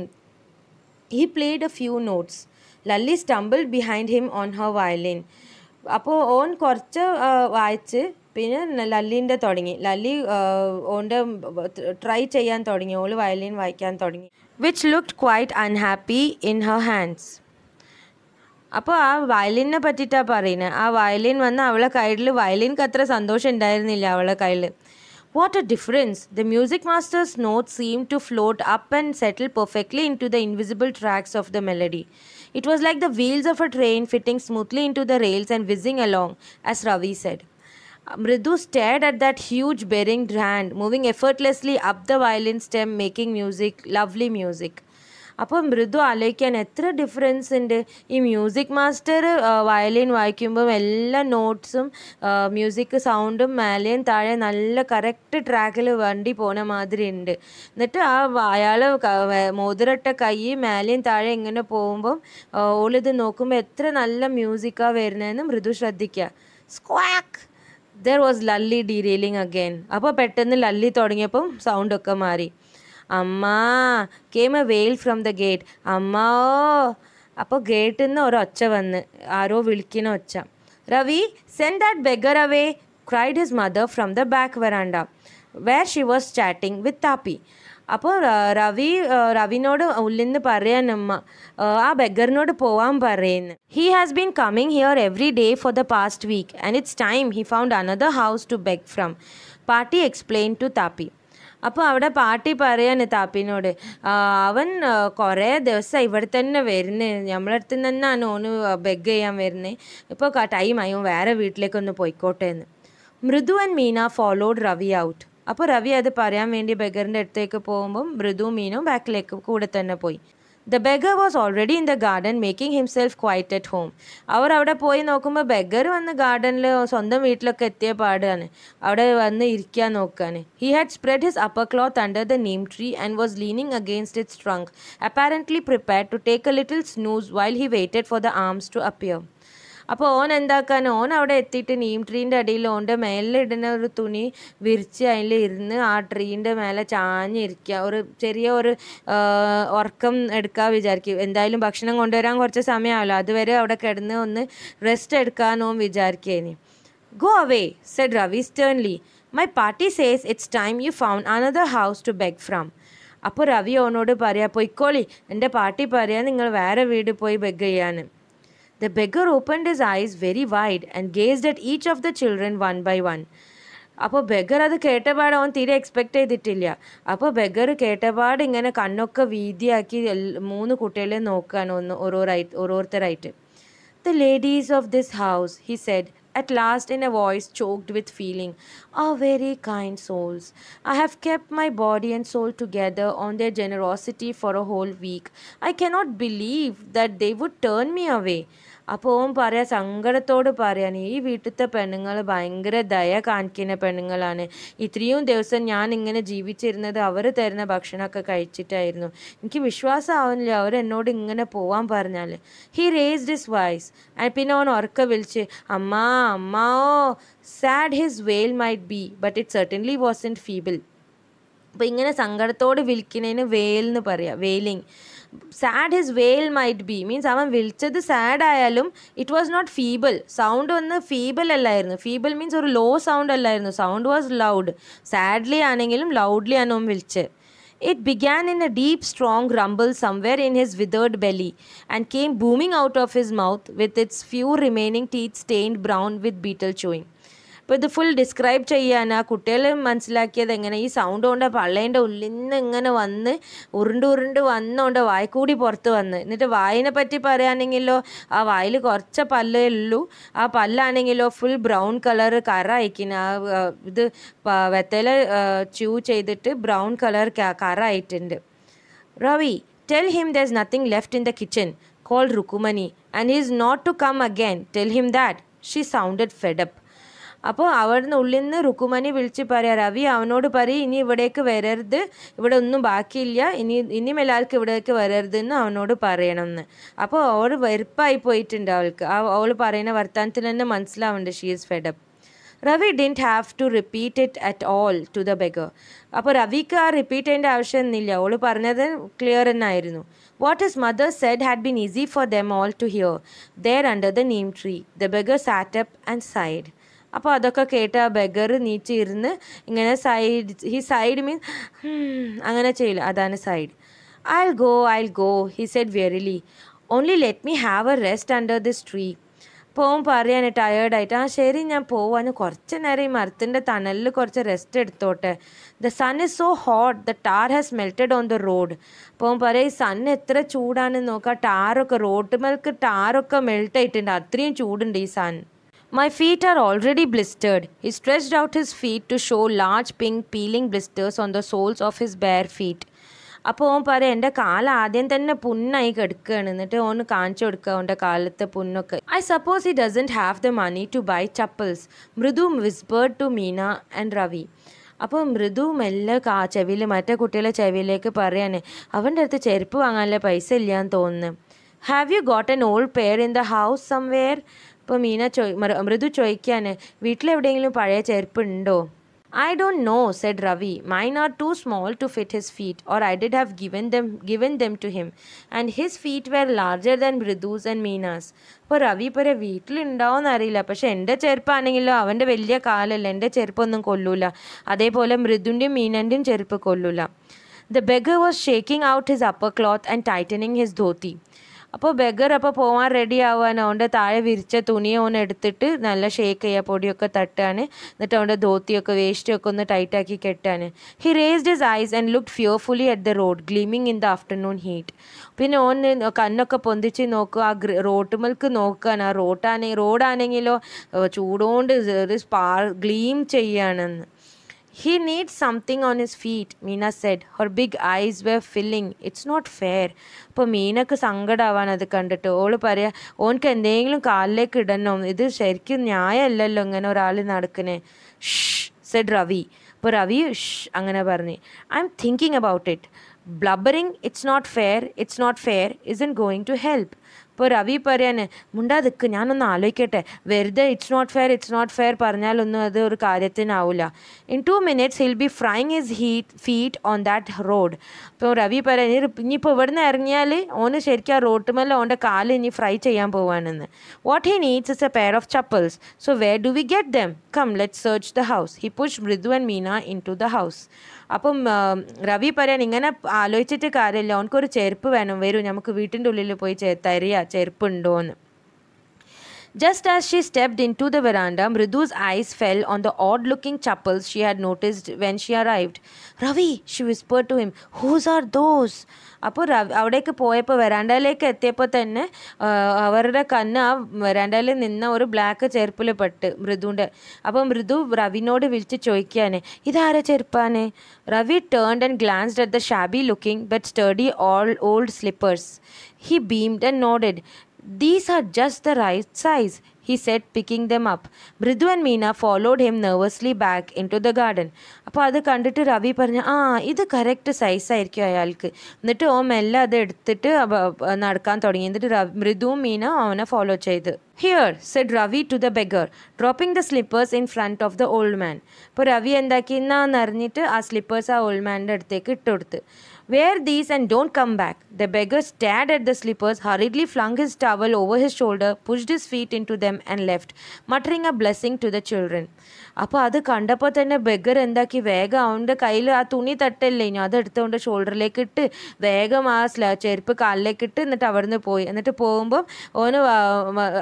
He played a few notes. Lally stumbled behind him on her violin. അപ്പോൾ ഓൻ കുറച്ച് വായിച്ച് പിന്നെ ലല്ലിൻ്റെ തുടങ്ങി ലല്ലി ഓൻ്റെ try ചെയ്യാൻ തുടങ്ങി ഓള് violin വായിക്കാൻ തുടങ്ങി which look quite unhappy in her hands അപ്പോൾ ആ വയലിനെ പറ്റിയിട്ടാണ് പറയുന്നത് ആ വയലിൻ വന്ന് അവളെ കയ്യിൽ വയലിൻക്ക് അത്ര സന്തോഷം ഉണ്ടായിരുന്നില്ല അവളെ കയ്യിൽ What a difference! The music master's notes seemed to float up and settle perfectly into the invisible tracks of the melody. It was like the wheels of a train fitting smoothly into the rails and whizzing along, as Ravi said. Mridu stared at that huge bearing hand moving effortlessly up the violin stem, making music, lovely music. അപ്പോൾ മൃദു ആലോചിക്കാൻ എത്ര difference ഉണ്ട് ഈ music master violin വായിക്കുമ്പോൾ എല്ലാ നോട്ട്സും music സൗണ്ടും മേലെയും താഴെ നല്ല കറക്റ്റ് ട്രാക്കിൽ വണ്ടി പോണ മാതിരി ഉണ്ട് എന്നിട്ട് ആ അയാൾ മോതിരട്ട കൈ മേലെയും താഴെ ഇങ്ങനെ പോകുമ്പം ഓളിത് നോക്കുമ്പോൾ എത്ര നല്ല മ്യൂസിക്കാണ് വരുന്നതെന്ന് മൃദു ശ്രദ്ധിക്കുക squawk there was Lalli derailing again അപ്പോൾ പെട്ടെന്ന് ലല്ലി തുടങ്ങിയപ്പം സൗണ്ടൊക്കെ മാറി Amma came a wail from the gate അമ്മാ അപ്പോൾ ഗേറ്റിൽ നിന്ന് ഒരൊച്ച വന്ന് ആരോ വിളിക്കുന്ന ഒച്ച Ravi send that beggar away cried his mother from the back veranda where she was chatting with Thappi അപ്പോൾ റവി റവിനോട് ഉള്ളിന്ന് പറയാനമ്മ ആ ബെഗറിനോട് പോവാൻ പറയുന്നു he has been coming here every day for the past week and it's time he found another house to beg from Paati explain to Thappi അപ്പോൾ അവിടെ പാട്ടി പറയാണ് താപ്പിനോട് അവൻ കുറേ ദിവസം ഇവിടെ തന്നെ വരുന്നേ നമ്മളടുത്ത് തന്നെയാണ് ഓന് ബെഗ് ചെയ്യാൻ വരുന്നത് ഇപ്പോൾ ടൈമായി വേറെ വീട്ടിലേക്കൊന്ന് പോയിക്കോട്ടെ എന്ന് Mridu and Meena followed Ravi out അപ്പോൾ റവി അത് പറയാൻ വേണ്ടി ബഗറിൻ്റെ അടുത്തേക്ക് പോകുമ്പം മൃദു മീനും ബാക്കിലേക്ക് കൂടെ തന്നെ പോയി The beggar was already in the garden making himself quite at home. അവർ അവിടെ പോയി നോക്കുമ്പോൾ ബെഗർ വന്ന് ഗാർഡനിൽ സ്വന്തം വീട്ടിലൊക്കെ എത്തിയ പാടാണ് അവിടെ വന്ന് ഇരിക്കാൻ നോക്കാണ് he had spread his upper cloth under the neem tree and was leaning against its trunk apparently prepared to take a little snooze while he waited for the alms to appear അപ്പോൾ ഓൻ എന്താക്കാൻ ഓൻ അവിടെ എത്തിയിട്ട് നീം ട്രീൻ്റെ അടിയിൽ ഓൻ്റെ ഇടുന്ന ഒരു തുണി വിരിച്ച് അതിൽ ഇരുന്ന് ആ ട്രീൻ്റെ മേലെ ചാഞ്ഞിരിക്കുക ഒരു ചെറിയ ഒരു ഉറക്കം എടുക്കാൻ വിചാരിക്കും എന്തായാലും ഭക്ഷണം കൊണ്ടുവരാൻ കുറച്ച് സമയമാവല്ലോ അതുവരെ അവിടെ കിടന്ന് ഒന്ന് റെസ്റ്റ് എടുക്കാനോ വിചാരിക്കേനി go away said Ravi sternly my Paati says it's time you found another house to beg from അപ്പോൾ രവി ഓനോട് പറയാം പൊയ്ക്കോളി എൻ്റെ പാർട്ടി പറയാം നിങ്ങൾ വേറെ വീട് പോയി ബെഗ് ചെയ്യാൻ The beggar opened his eyes very wide and gazed at each of the children one by one. അപ്പോൾ ബെഗർ അത് കേട്ടപാട് അവൻ തീരെ എക്സ്പെക്റ്റ് ചെയ്തിട്ടില്ല അപ്പോൾ ബെഗർ കേട്ടപാട് ഇങ്ങനെ കണ്ണൊക്കെ വീതിയാക്കി മൂന്ന് കുട്ടികളെ നോക്കാൻ ഒന്ന് ഓരോരായിട്ട് ഓരോരുത്തരായിട്ട് the ladies of this house he said at last in a voice choked with feeling, Are very kind souls. I have kept my body and soul together on their generosity for a whole week. I cannot believe that they would turn me away. അപ്പോൾ ഓൻ പറയാ സങ്കടത്തോട് പറയാണ് ഈ വീട്ടിലത്തെ പെണ്ണുങ്ങൾ ഭയങ്കര ദയ കാണിക്കുന്ന പെണ്ണുങ്ങളാണ് ഇത്രയും ദിവസം ഞാൻ ഇങ്ങനെ ജീവിച്ചിരുന്നത് അവർ തരുന്ന ഭക്ഷണമൊക്കെ കഴിച്ചിട്ടായിരുന്നു എനിക്ക് വിശ്വാസം ആവുന്നില്ല എന്നോട് ഇങ്ങനെ പോവാൻ പറഞ്ഞാൽ ഹി റേസ് ഹിസ് വോയിസ് പിന്നെ ഓൻ ഉറക്ക വിളിച്ച് അമ്മ അമ്മ oh sad his wail might be but it certainly was in feeble അപ്പോൾ ഇങ്ങനെ സങ്കടത്തോട് വിൽക്കുന്നതിന് വെയിൽ എന്ന് പറയാം wailing sad his wail might be means അവൻ വിളിച്ചത് സാഡ് ആയാലും it was not feeble sound feeble feeble അല്ലായിരുന്നു ഫീബിൾ മീൻസ് ഒരു ലോ സൗണ്ട് അല്ലായിരുന്നു സൗണ്ട് വാസ് ലൗഡ് സാഡ്ലി ആണെങ്കിലും ലൗഡ്ലി ആണ് അവൻ വിളിച്ചത് It began in a deep, strong rumble somewhere in his withered belly and came booming out of his mouth with its few remaining teeth stained brown with beetle chewing. അപ്പോൾ ഇത് full describe ചെയ്യാൻ ആ കുട്ടികൾ മനസ്സിലാക്കിയത് എങ്ങനെ ഈ sound കൊണ്ട് പള്ളേൻ്റെ ഉള്ളിൽ നിന്ന് ഇങ്ങനെ വന്ന് ഉരുണ്ട് ഉരുണ്ട് വന്നുകൊണ്ട് വായ്ക്കൂടി പുറത്ത് വന്ന് എന്നിട്ട് വായിനെ പറ്റി പറയുകയാണെങ്കിലോ ആ വായിൽ കുറച്ച് പല്ലേ ഉള്ളൂ ആ പല്ലാണെങ്കിലോ ഫുൾ ബ്രൗൺ കളർ കറ അയക്കിന് ആ ഇത് വെത്തല ച്യൂ ചെയ്തിട്ട് ബ്രൗൺ കളർ കറ ആയിട്ടുണ്ട് Ravi tell him there is nothing left in the kitchen call Rukmini and he is not to come again tell him that she sounded fed up അപ്പോൾ അവിടുന്ന് ഉള്ളിൽ നിന്ന് റുക്കുമണി വിളിച്ച് പറയാം രവി അവനോട് പറയും ഇനി ഇവിടേക്ക് വരരുത് ഇവിടെ ഒന്നും ബാക്കിയില്ല ഇനി ഇനിയും എല്ലാവർക്കും ഇവിടേക്ക് വരരുത് എന്ന് അവനോട് പറയണമെന്ന് അപ്പോൾ അവൾ വെറുപ്പായി പോയിട്ടുണ്ട് അവൾക്ക് ആ അവൾ പറയുന്ന വർത്തമാനത്തിൽ തന്നെ മനസ്സിലാവുന്നുണ്ട് she is fed up Ravi didn't have to repeat it at all to the beggar അപ്പോൾ റവിക്ക് ആ റിപ്പീറ്റ് ചെയ്യേണ്ട ആവശ്യമൊന്നുമില്ല അവൾ പറഞ്ഞത് ക്ലിയർ തന്നെ ആയിരുന്നു what his mother said had been easy for them all to hear there under the neem tree the beggar sat up and sighed അപ്പോൾ അതൊക്കെ കേട്ട് ആ ബഗർ നീച്ചിരുന്ന് ഇങ്ങനെ സൈഡ് ഹി സൈഡ് മീൻ അങ്ങനെ ചെയ്യില്ല അതാണ് sighed I go I go he said wearily only let me have a rest under this tree പോവും പറയാൻ ടയേർഡായിട്ട് ആ ശരി ഞാൻ പോവാൻ കുറച്ച് നേരം ഈ മരത്തിൻ്റെ തണലിൽ കുറച്ച് റെസ്റ്റ് എടുത്തോട്ടെ the sun is so hot the tar has melted on the road പോവും പറയാം ഈ സൺ എത്ര ചൂടാണെന്ന് നോക്കുക ടാറൊക്കെ റോഡ് മേൽക്ക് ടാറൊക്കെ മെൽറ്റ് ആയിട്ടുണ്ട് അത്രയും ചൂടുണ്ട് ഈ sun My feet are already blistered. He stretched out his feet to show large pink peeling blisters on the soles of his bare feet. അപ്പോൾ ഓൻ പറയാം എൻ്റെ കാല ആദ്യം തന്നെ പുണ്ണായി കിടക്കുകയാണ് എന്നിട്ട് ഓന് കാണിച്ചു കൊടുക്കുക അവൻ്റെ കാലത്തെ പുണ്ണൊക്കെ I suppose he doesn't have the money to buy chappals Mridu whispered to Meena and Ravi അപ്പോൾ മൃദു മെല്ലെ കാ ചെവിയിൽ മറ്റേ കുട്ടികളെ ചെവിയിലേക്ക് പറയാനെ അവൻ്റെ അടുത്ത് ചെരുപ്പ് വാങ്ങാനുള്ള പൈസ ഇല്ലയെന്ന് തോന്നുന്നു have you got an old pair in the house somewhere ഇപ്പോൾ മീന ചോ മൃദു ചോദിക്കുകയാണ് വീട്ടിലെവിടെയെങ്കിലും പഴയ ചെരുപ്പ് ഉണ്ടോ I don't know said Ravi mine are too small to fit his feet or I did have given them given them to him and his feet were larger than Mridu's and Meena's അപ്പോൾ റവി ഇപ്പോൾ വീട്ടിലുണ്ടാവുമെന്ന് അറിയില്ല പക്ഷേ എൻ്റെ ചെരുപ്പാണെങ്കിലോ അവൻ്റെ വലിയ കാലല്ല എൻ്റെ ചെരുപ്പൊന്നും കൊല്ലൂല അതേപോലെ മൃദുൻ്റെയും മീനൻ്റെയും ചെരുപ്പ് കൊല്ലൂല the beggar was shaking out his upper cloth and tightening his dhoti അപ്പോൾ ബഗർ അപ്പോൾ പോകാൻ റെഡി ആവാൻ അവൻ്റെ താഴെ വിരിച്ച തുണിയെ ഒന്ന് എടുത്തിട്ട് നല്ല ഷേക്ക് ചെയ്യുക പൊടിയൊക്കെ തട്ടാണ് എന്നിട്ട് അവൻ്റെ ധോത്തിയൊക്കെ വേസ്റ്റൊക്കെ ഒന്ന് ടൈറ്റാക്കി കെട്ടാണ് he raised his eyes and look fearfully at the road gleaming in the afternoon heat പിന്നെ ഓൻ കണ്ണൊക്കെ പൊന്തിച്ച് നോക്കുക ആ റോട്ടുമൽക്ക് നോക്കുകയാണ് ആ റോട്ടാണെങ്കിൽ റോഡാണെങ്കിലോ ചൂടുകൊണ്ട് സ്പാർ ഗ്ലീം ചെയ്യുകയാണെന്ന് He needs something on his feet, Meena said. Her big eyes were filling. It's not fair. അപ്പോൾ മീനക്ക് സങ്കടമാവാൻ അത് കണ്ടിട്ട് ഓള് പറയാ ഓനക്ക് എന്തെങ്കിലും കാലിലേക്ക് ഇടണം ഇത് ശരിക്കും ന്യായമല്ലല്ലോ ഇങ്ങനെ ഒരാൾ നടക്കണേ ഷ് സെഡ് റവി അപ്പോൾ റവി ഷ് അങ്ങനെ പറഞ്ഞു I'm thinking about it blubbering it's not fair it's not fair isn't going to help ഇപ്പോൾ രവി പറയാന് മുണ്ടാതിക്ക് ഞാനൊന്ന് ആലോചിക്കട്ടെ വെറുതെ it's not fair it's not fair പറഞ്ഞാലൊന്നും അത് ഒരു കാര്യത്തിനാവില്ല in two minutes he'll be frying his heat feet on that road അപ്പോൾ രവി പറയാൻ ഇനിയിപ്പോൾ ഇവിടുന്ന് ഇറങ്ങിയാൽ ഓന് ശരിക്കും ആ റോട്ടുമല്ല ഓൻ്റെ കാല് ഇനി ഫ്രൈ ചെയ്യാൻ പോവാണെന്ന് what he needs is a pair of chappals so where do we get them come let search the house he push Mridu and Meena into the house അപ്പം രവി പറയാൻ ഇങ്ങനെ ആലോചിച്ചിട്ട് കാര്യമില്ല ഓനക്കൊരു ചെരുപ്പ് വേണം വരൂ നമുക്ക് വീട്ടിൻ്റെ ഉള്ളിൽ പോയി ചേ തരിക ചെരുപ്പുണ്ടോ എന്ന് just as she stepped into the veranda Mridu's eyes fell on the odd looking chappals she had noticed when she arrived Ravi she whisper to him whose are those അപ്പോൾ അവിടേക്ക് പോയപ്പോൾ വരാണ്ടയിലേക്ക് എത്തിയപ്പോൾ തന്നെ അവരുടെ കണ്ണ് ആ വരാണ്ടയിൽ നിന്ന ഒരു ബ്ലാക്ക് ചെരുപ്പിൽ പെട്ട് മൃദുവിൻ്റെ അപ്പോൾ മൃദു റവിനോട് വിളിച്ച് ചോദിക്കുകയാണ് ഇതാരെ ചെരുപ്പാണ് Ravi turn and glanced at the shabby looking but sturdy all old slippers he beamed and nodded these are just the right size he said, picking them up. Bridu and Meena followed him nervously back into the garden. അപ്പോൾ അത് കണ്ടിട്ട് രവി പറഞ്ഞു ആ ഇത് correct സൈസായിരിക്കും അയാൾക്ക് എന്നിട്ട് ഓ മെല്ലെ അത് എടുത്തിട്ട് നടക്കാൻ തുടങ്ങി എന്നിട്ട് മൃദുവും മീന അവനെ ഫോളോ ചെയ്ത് here said Ravi to the beggar dropping the slippers in front of the old man അപ്പോൾ രവി എന്താക്കി എന്നാന്ന് അറിഞ്ഞിട്ട് ആ സ്ലിപ്പേഴ്സ് ആ ഓൾഡ് മാൻ്റെ അടുത്തേക്ക് ഇട്ടുകൊടുത്ത് Wear these and don't come back. The beggar stared at the slippers, hurriedly flung his towel over his shoulder, pushed his feet into them and left, muttering a blessing to the children. അപ്പോൾ അത് കണ്ടപ്പോൾ തന്നെ beggar എന്താക്കി വേഗം അവൻ്റെ കയ്യിൽ ആ തുണി തട്ടല്ലേ ഇനി അതെടുത്തുകൊണ്ട് ഷോൾഡറിലേക്ക് ഇട്ട് വേഗം ആ സ്ല ചെരുപ്പ് കാലിലേക്ക് ഇട്ട് എന്നിട്ട് അവിടുന്ന് പോയി എന്നിട്ട് പോകുമ്പം ഓന്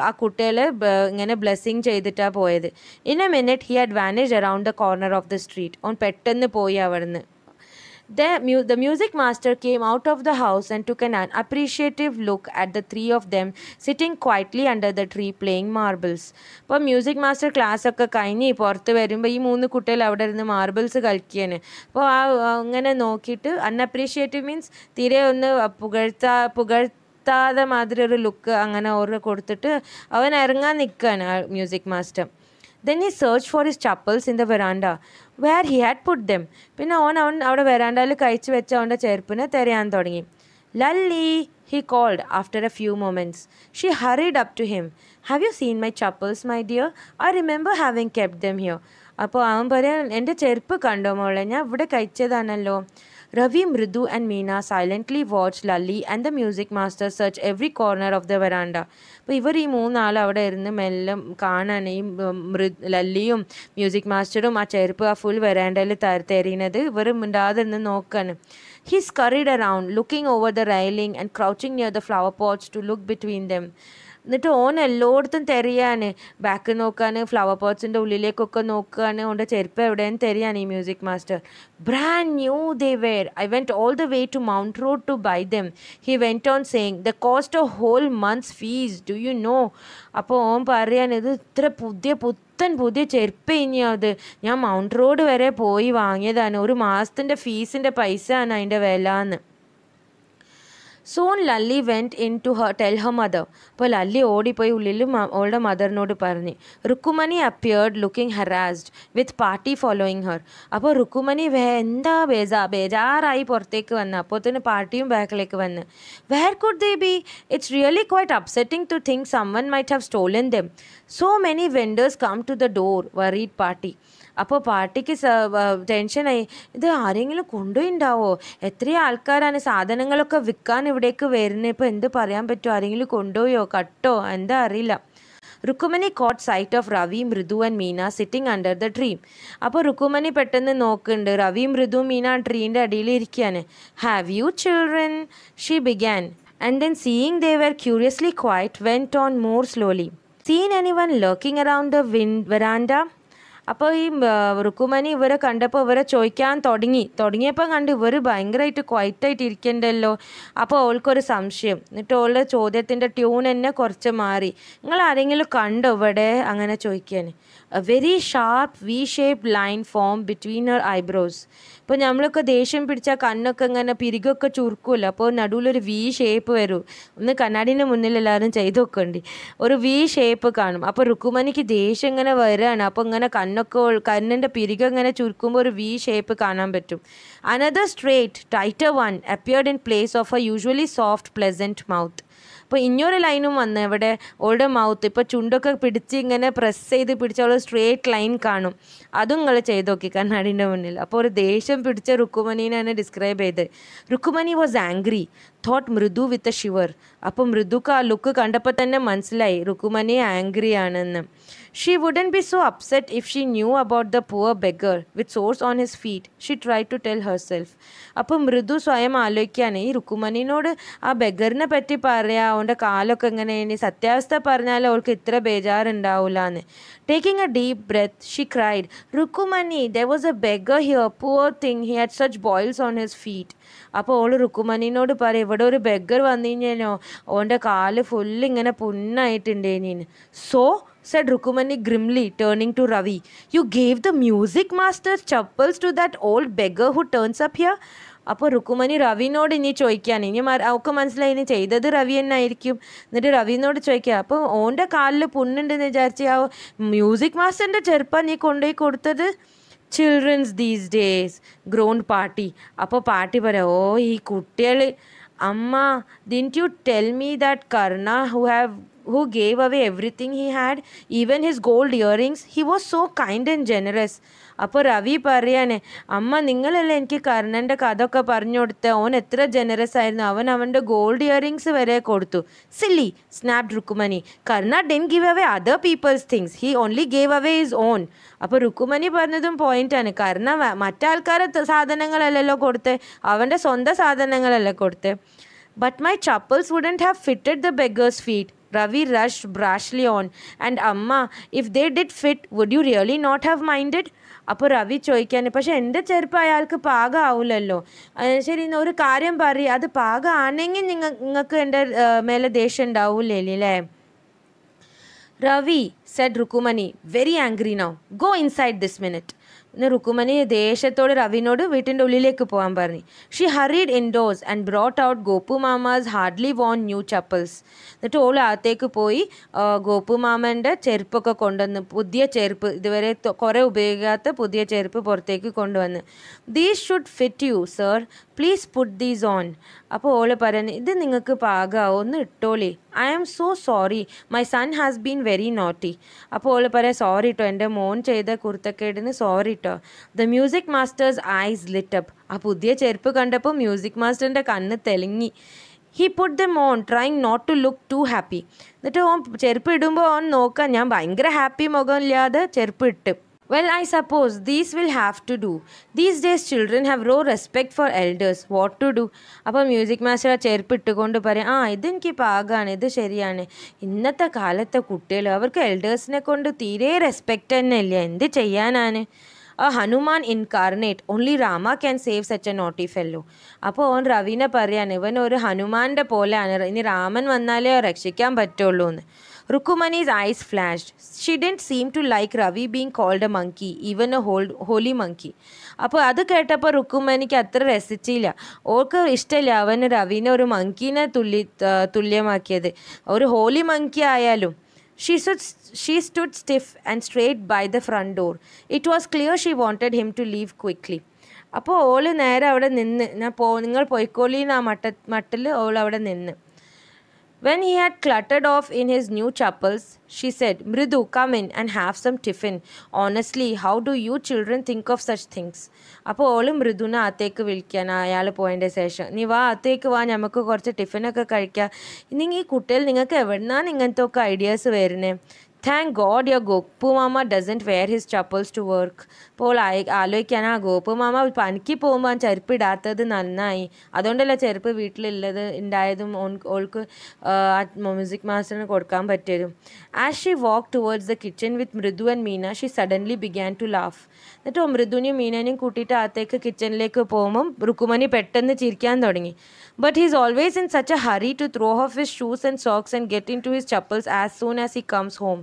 ആ കുട്ടികളെ ഇങ്ങനെ ബ്ലെസ്സിങ് ചെയ്തിട്ടാണ് പോയത് in a minute he had vanished around the corner of the street ഓൻ പെട്ടെന്ന് പോയി അവിടുന്ന് The, mu- the music master came out of the house and took an appreciative look at the three of them sitting quietly under the tree playing marbles. അപ്പോൾ music master class ഒക്കെ കഴിഞ്ഞ് പുറത്ത് വരുമ്പോൾ ഈ മൂന്ന് കുട്ടികൾ അവിടെ ഇരുന്ന് മാർബിൾസ് കളിക്കുകയാണ് അപ്പോൾ ആ അങ്ങനെ നോക്കിയിട്ട് അൺഅപ്രീഷിയേറ്റീവ് മീൻസ് തീരെ ഒന്ന് പുകഴ്ത്ത പുകഴ് നിർത്താതെ മാതിരി ഒരു ലുക്ക് അങ്ങനെ ഓർഡർ കൊടുത്തിട്ട് അവൻ ഇറങ്ങാൻ നിൽക്കുകയാണ് music master then he search for his chapels in the veranda, where he had put them പിന്നെ ഓൻ അവൻ അവിടെ വരാണ്ടയിൽ കഴിച്ചു വെച്ച അവൻ്റെ ചെരുപ്പിനെ തിരയാൻ തുടങ്ങി Lalli he called after a few moments she hurried up to him have you seen my chappals my dear I remember having kept them here അപ്പോൾ അവൻ പറയാൻ എൻ്റെ ചെരുപ്പ് കണ്ടോ മോളെ ഞാൻ ഇവിടെ കഴിച്ചതാണല്ലോ Ravi, Mridu, and Meena silently watch Lalli and the music master search every corner of the veranda. അപ്പോൾ ഇവർ ഈ മൂന്നാൾ അവിടെ ഇരുന്ന് മെല്ലെ കാണാൻ ഈ മൃ ലല്ലിയും മ്യൂസിക് മാസ്റ്ററും ആ ചെരുപ്പ് ആ ഫുൾ വരാണ്ടയിൽ തരത്തെറിയണത് ഇവർ മിണ്ടാതിരുന്ന് നോക്കാണ് He scurried around, looking over the railing and crouching near the flower pots to look between them. എന്നിട്ട് ഓൻ എല്ലായിടത്തും തെരയാണ് ബാക്ക് നോക്കാൻ ഫ്ലവർ പോട്ട്സിൻ്റെ ഉള്ളിലേക്കൊക്കെ നോക്കുകയാണ് ഓൻ്റെ ചെരുപ്പ് എവിടെയെന്ന് തെരയാണ് ഈ music master brand new they were I went all the way to Mount Road to buy them he went on saying the cost of whole month's fees do you know അപ്പോൾ ഓൻ പറയാൻ ഇത് ഇത്ര പുതിയ പുത്തൻ പുതിയ ചെരുപ്പ് ഇനിയത് ഞാൻ മൗണ്ട് റോഡ് വരെ പോയി വാങ്ങിയതാണ് ഒരു മാസത്തിൻ്റെ ഫീസിൻ്റെ ആണ് അതിൻ്റെ വില എന്ന് Soon Lalli went in to tell her mother. But Lalli Odipoy Ulilu older mother node parni. Rukumani appeared looking harassed, with party following her. Apo Rukumani Venda Beza Beja Rai Portekwana Potana party backlekwana. Where could they be? It's really quite upsetting to think someone might have stolen them. So many vendors come to the door, worried party. അപ്പോൾ പാർട്ടിക്ക് ടെൻഷനായി ഇത് ആരെങ്കിലും കൊണ്ടുപോയിണ്ടാവോ എത്രയോ ആൾക്കാരാണ് സാധനങ്ങളൊക്കെ വിൽക്കാൻ ഇവിടേക്ക് വരുന്നത് ഇപ്പോൾ എന്ത് പറയാൻ പറ്റുമോ ആരെങ്കിലും കൊണ്ടുപോയോ കട്ടോ എന്താ അറിയില്ല Rukmini caught sight of Ravi Mridu and Meena sitting under the tree അപ്പോൾ റുക്കുമനി പെട്ടെന്ന് നോക്കുന്നുണ്ട് റവി മൃദു മീന ട്രീൻ്റെ അടിയിൽ ഇരിക്കുകയാണ് have you children she began and then seeing they were curiously quiet went on more slowly seen anyone lurking around the വിൻ വരാൻഡ അപ്പോൾ ഈ റുക്കുമനി ഇവരെ കണ്ടപ്പോൾ ഇവരെ ചോദിക്കാൻ തുടങ്ങി തുടങ്ങിയപ്പോൾ കണ്ട് ഇവർ ഭയങ്കരമായിട്ട് ക്വൈറ്റായിട്ട് ഇരിക്കണ്ടല്ലോ അപ്പോൾ ഓൾക്കൊരു സംശയം എന്നിട്ട് അവളുടെ ചോദ്യത്തിൻ്റെ ട്യൂൺ തന്നെ കുറച്ച് മാറി നിങ്ങൾ ആരെങ്കിലും കണ്ടോ ഇവിടെ അങ്ങനെ ചോദിക്കാൻ a very sharp V shape line form between her eyebrows അപ്പോൾ നമ്മളൊക്കെ ദേഷ്യം പിടിച്ചാൽ കണ്ണൊക്കെ ഇങ്ങനെ പിരികൊക്കെ ചുരുക്കുമല്ലോ അപ്പോൾ നടുവിലൊരു വി ഷേപ്പ് വരും ഒന്ന് കണ്ണാടിൻ്റെ മുന്നിൽ എല്ലാവരും ചെയ്ത് വെക്കണ്ടി ഒരു വി ഷേപ്പ് കാണും അപ്പോൾ റുക്കുമണിക്ക് ദേഷ്യം ഇങ്ങനെ വരികയാണ് അപ്പോൾ ഇങ്ങനെ കണ്ണൊക്കെ കണ്ണിൻ്റെ പിരികം ഇങ്ങനെ ചുരുക്കുമ്പോൾ ഒരു വി ഷേപ്പ് കാണാൻ പറ്റും another straight tighter one appeared in place of a usually soft pleasant mouth അപ്പോൾ ഇനിയൊരു ലൈനും വന്ന് ഇവിടെ ഓൾഡ് മൗത്ത് ഇപ്പോൾ ചുണ്ടൊക്കെ പിടിച്ച് ഇങ്ങനെ പ്രസ് ചെയ്ത് പിടിച്ച ഒരു സ്ട്രേറ്റ് ലൈൻ കാണും അതും നിങ്ങൾ ചെയ്ത് നോക്കി കണ്ണാടിൻ്റെ മുന്നിൽ അപ്പോൾ ഒരു ദേഷ്യം പിടിച്ച തന്നെ ഡിസ്ക്രൈബ് ചെയ്ത് രുക്കുമണി വാസ് ആംഗ്രി തോട്ട് മൃദു വിത്ത് എ ഷിവർ അപ്പോൾ മൃദുക്ക് ആ ലുക്ക് കണ്ടപ്പോൾ തന്നെ മനസ്സിലായി രുക്കുമണി ആംഗ്രി ആണെന്ന് she wouldn't be so upset if she knew about the poor beggar with sores on his feet she try to tell herself അപ്പോൾ മൃദു സ്വയം ആലോചിക്കുകയാണ് ഈ രുക്കുമനിനോട് ആ ബെഗറിനെ പറ്റി പറയാം അവൻ്റെ കാലൊക്കെ എങ്ങനെയാണ് സത്യാവസ്ഥ പറഞ്ഞാൽ അവൾക്ക് ഇത്ര ബേജാറുണ്ടാവില്ല എന്ന് taking a deep breath she cried Rukumani, there was a beggar here, poor thing, he had such boils on his feet. അപ്പോൾ ഓള് റുക്കുമനീനോട് പറയും ഇവിടെ ഒരു ബെഗർ വന്നിഞ്ഞേനോ ഓൻ്റെ കാല് ഫുള്ള് ഇങ്ങനെ പുണ്ണായിട്ടുണ്ടേനീന് so said Rukumani grimly, turning to Ravi. You gave the music master's chappals to that old beggar who turns up here? അപ്പോൾ രുക്കുമണി റവിനോട് ഇനി ചോദിക്കുകയാണ് ഇനി അവൾക്ക് മനസ്സിലായി ഇനി ചെയ്തത് റവി തന്നെ ആയിരിക്കും എന്നിട്ട് റവിനോട് ചോദിക്കുക അപ്പോൾ ഓൻ്റെ കാലിൽ പുണ്ണുണ്ടെന്ന് വിചാരിച്ച് ആ മ്യൂസിക് മാസ്റ്ററിൻ്റെ ചെറുപ്പം നീ കൊണ്ടുപോയി കൊടുത്തത് childrens these days ground party അപ്പോൾ പാർട്ടി പറയാം ഓ ഈ കുട്ടികൾ അമ്മ didn't you tell me that Karna who have who gave away everything he had, even his gold earrings. He was so kind and generous. അപ്പോൾ രവി പറയാനേ അമ്മ നിങ്ങളല്ലേ എനിക്ക് കർണൻ്റെ കഥ ഒക്കെ പറഞ്ഞു കൊടുത്ത ഓൻ എത്ര ജനറസ് ആയിരുന്നു അവൻ അവൻ്റെ ഗോൾഡ് ഇയറിങ്സ് വരെ കൊടുത്തു silly snap Rukumani Karna then give away other people's things he only gave away his own അപ്പോൾ രുക്കുമണി പറഞ്ഞതും പോയിൻ്റാണ് കർണ മറ്റാൾക്കാരെ സാധനങ്ങളല്ലല്ലോ കൊടുത്തേ അവൻ്റെ സ്വന്തം സാധനങ്ങളല്ലേ കൊടുത്തേ but my chappals wouldn't have fitted the beggar's feet Ravi rushed brashly on. And Amma, if they did fit, would you really not have minded? Ravi അപ്പോൾ രവി ചോദിക്കാൻ പക്ഷെ എൻ്റെ ചെരുപ്പ് അയാൾക്ക് പാകമാവില്ലല്ലോ ശരി ഒരു കാര്യം പറയും അത് പാകമാണെങ്കിൽ നിങ്ങൾ നിങ്ങൾക്ക് എൻ്റെ മേലെ ദേഷ്യം ഉണ്ടാവില്ലേ അല്ലേ Ravi, said Rukumani, very angry now. Go inside this minute. എന്ന് റുക്കുമനി ദേഷ്യത്തോട് റവിനോട് വീട്ടിൻ്റെ ഉള്ളിലേക്ക് പോകാൻ പറഞ്ഞു she hurried indoors and brought out Gopu mama's hardly worn new chappals എന്നിട്ട് ഓൾ അകത്തേക്ക് പോയി ഗോപു മാമൻ്റെ ചെരുപ്പൊക്കെ കൊണ്ടുവന്ന് പുതിയ ചെരുപ്പ് ഇതുവരെ കുറേ ഉപയോഗിക്കാത്ത പുതിയ ചെരുപ്പ് പുറത്തേക്ക് കൊണ്ടുവന്ന് these should fit you sir please put these on അപ്പോൾ ഓൾ പറഞ്ഞു ഇത് നിങ്ങൾക്ക് പാകാവോ ഒന്ന് ഇട്ടോളി I am so sorry my son has been very naughty അപ്പോൾ ഓൾ പറയാം സോറി കേട്ടോ എൻ്റെ മോൻ ചെയ്ത കുർത്തക്കേടിന് സോറി കേട്ടോ the music master's eyes lit up ആ പുതിയ ചെരുപ്പ് കണ്ടപ്പോൾ മ്യൂസിക് മാസ്റ്ററിൻ്റെ കണ്ണ് തെളിങ്ങി he put them on trying not to look too happy എന്നിട്ട് ഓൻ ചെരുപ്പ് ഇടുമ്പോൾ ഓൻ നോക്കാൻ ഞാൻ ഭയങ്കര ഹാപ്പി മുഖം ഇല്ലാതെ ചെരുപ്പ് ഇട്ട് well I suppose these will have to do these days children have no respect for elders what to do അപ്പോൾ മ്യൂസിക് മാസ്റ്റർ ആ ചെരുപ്പ് ഇട്ടുകൊണ്ട് പറയും ആ ഇതെനിക്ക് പാകാണ് ഇത് ശരിയാണ് ഇന്നത്തെ കാലത്തെ കുട്ടികൾ അവർക്ക് എൽഡേഴ്സിനെ കൊണ്ട് തീരെ റെസ്പെക്റ്റ് തന്നെ ഇല്ല എന്ത് ചെയ്യാനാണ് a Hanuman incarnate. Only Rama can save such a naughty fellow. അപ്പോൾ ഓൻ റവിനെ പറയാൻ ഇവൻ ഒരു ഹനുമാൻ്റെ പോലെയാണ് ഇനി രാമൻ വന്നാലേ രക്ഷിക്കാൻ പറ്റുള്ളൂ എന്ന് Rukumani's eyes flash she didn't seem to like Ravi being called a monkey even a hold holy monkey അപ്പോൾ അത് കേട്ടപ്പോൾ റുക്കുമനിക്ക് അത്ര രസിച്ചില്ല ഓർക്ക് ഇഷ്ടമില്ല അവന് രവിനെ ഒരു മങ്കീനെ തുല്യ തുല്യമാക്കിയത് ഒരു ഹോലി മങ്കി ആയാലും She stood, she stood stiff and straight by the front door. It was clear she wanted him to leave quickly. അപ്പോൾ ഓള് നേരെ അവിടെ നിന്ന് ഞാൻ പോ Ningal പൊയ്ക്കോളിന്ന് ആ മട്ട മട്ടിൽ ഓൾ അവിടെ നിന്ന് When he had cluttered off in his new chapels, she said, Mridu, come in and have some tiffin. Honestly, how do you children think of such things? അപ്പോൾ ഓള് മൃദുവിനെ അകത്തേക്ക് വിളിക്കാൻ അയാൾ പോയതിൻ്റെ ശേഷം നീ വാ va വാ നമുക്ക് കുറച്ച് ടിഫിനൊക്കെ കഴിക്കാം ഇനി ഈ കുട്ടികൾ നിങ്ങൾക്ക് എവിടുന്നാണ് ഇങ്ങനത്തെ ഒക്കെ ഐഡിയാസ് വരുന്നത് Thank God your Gopu Mama doesn't wear his chapels to work. പോൾ ആലോചിക്കാൻ ആ ഗോപ്പു മാമ പനിക്ക് പോകുമ്പോൾ ആ ചെരുപ്പ് ഇടാത്തത് നന്നായി അതുകൊണ്ടല്ല ചെരുപ്പ് വീട്ടിലുള്ളത് ഉണ്ടായതും ഓൾക്ക് ആ മ്യൂസിക് മാസ്റ്ററിന് കൊടുക്കാൻ പറ്റിയതും as she walk towards the kitchen with Mridu and Meena she suddenly began to laugh എന്നിട്ട് മൃദുവിനെയും മീനനെയും കൂട്ടിയിട്ട് അകത്തേക്ക് കിച്ചണിലേക്ക് പോകുമ്പം റുക്കുമണി പെട്ടെന്ന് ചിരിക്കാൻ തുടങ്ങി but he's always in such a hurry to throw off his shoes and socks and get in to his chappals as soon as he comes home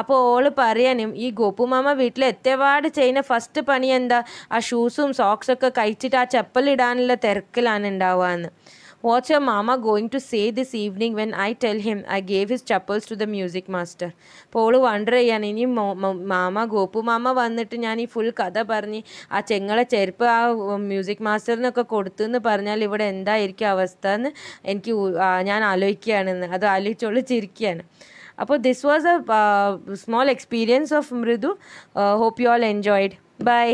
അപ്പോൾ ഓൾ പറയാനും ഈ വീട്ടിൽ വീട്ടിലെത്തിയപാട് ചെയ്യുന്ന ഫസ്റ്റ് പണി എന്താ ആ ഷൂസും സോക്സൊക്കെ കഴിച്ചിട്ട് ആ ചെപ്പലിടാനുള്ള തിരക്കിലാണ് ഉണ്ടാവുക എന്ന് what's your mama going to say this evening when I tell him I gave his chappals to the music master അപ്പോൾ ഓള് വണ്ടർ ചെയ്യാണ് ഇനി മാമ ഗോപു മാമ വന്നിട്ട് ഞാൻ ഈ ഫുൾ കഥ പറഞ്ഞ് ആ ചെങ്ങളെ ചെരുപ്പ് ആ മ്യൂസിക് മാസ്റ്ററിനൊക്കെ കൊടുത്തു എന്ന് പറഞ്ഞാൽ ഇവിടെ എന്തായിരിക്കും അവസ്ഥ എന്ന് എനിക്ക് ഞാൻ ആലോചിക്കുകയാണെന്ന് അത് ആലോചിച്ചോളിച്ചിരിക്കുകയാണ് അപ്പോൾ this was a small experience of Mridu hope you all enjoyed by